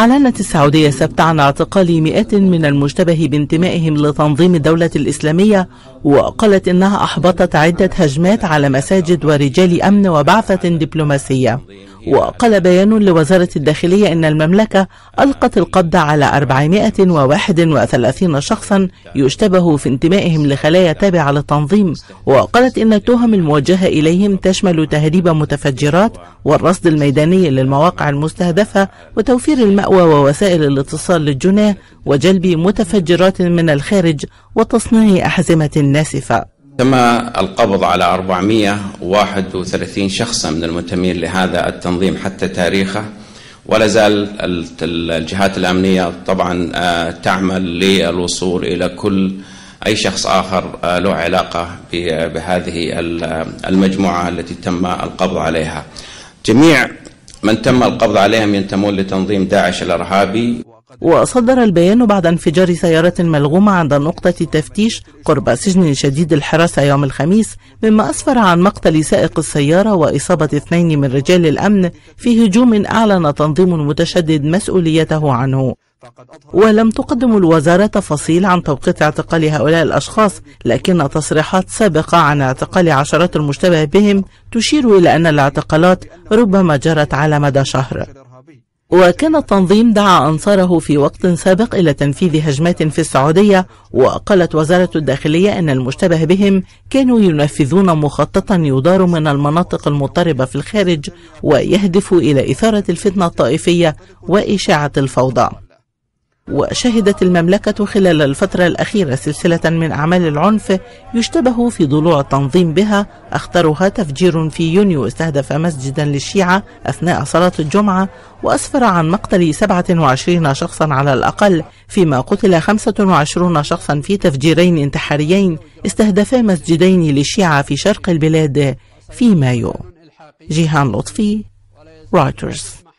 أعلنت السعودية سبت عن اعتقال مئات من المشتبه بانتمائهم لتنظيم الدولة الإسلامية وقالت إنها أحبطت عدة هجمات على مساجد ورجال أمن وبعثة دبلوماسية وقال بيان لوزارة الداخلية إن المملكة ألقت القبض على 431 شخصا يشتبه في انتمائهم لخلايا تابعة للتنظيم وقالت إن التهم الموجهة إليهم تشمل تهريب متفجرات والرصد الميداني للمواقع المستهدفة وتوفير المأوى ووسائل الاتصال للجناه وجلب متفجرات من الخارج وتصنيع أحزمة ناسفة تم القبض على 431 شخصا من المنتمين لهذا التنظيم حتى تاريخه ولا زال الجهات الأمنية طبعا آه، تعمل للوصول إلى كل أي شخص آخر آه، له علاقة بهذه المجموعة التي تم القبض عليها جميع من تم القبض عليهم ينتمون لتنظيم داعش الارهابي وصدر البيان بعد انفجار سيارة ملغومة عند نقطة تفتيش قرب سجن شديد الحراسة يوم الخميس مما أسفر عن مقتل سائق السيارة وإصابة اثنين من رجال الأمن في هجوم أعلن تنظيم متشدد مسؤوليته عنه ولم تقدم الوزارة تفاصيل عن توقيت اعتقال هؤلاء الأشخاص لكن تصريحات سابقة عن اعتقال عشرات المشتبه بهم تشير إلى أن الاعتقالات ربما جرت على مدى شهر وكان التنظيم دعا أنصاره في وقت سابق إلى تنفيذ هجمات في السعودية وقالت وزارة الداخلية أن المشتبه بهم كانوا ينفذون مخططا يدار من المناطق المضطربة في الخارج ويهدف إلى إثارة الفتنة الطائفية وإشاعة الفوضى وشهدت المملكة خلال الفترة الأخيرة سلسلة من أعمال العنف يشتبه في ضلوع التنظيم بها أخطرها تفجير في يونيو استهدف مسجدا للشيعة أثناء صلاة الجمعة وأسفر عن مقتل 27 شخصا على الأقل فيما قتل 25 شخصا في تفجيرين انتحاريين استهدفا مسجدين للشيعة في شرق البلاد في مايو جيهان لطفي رايترز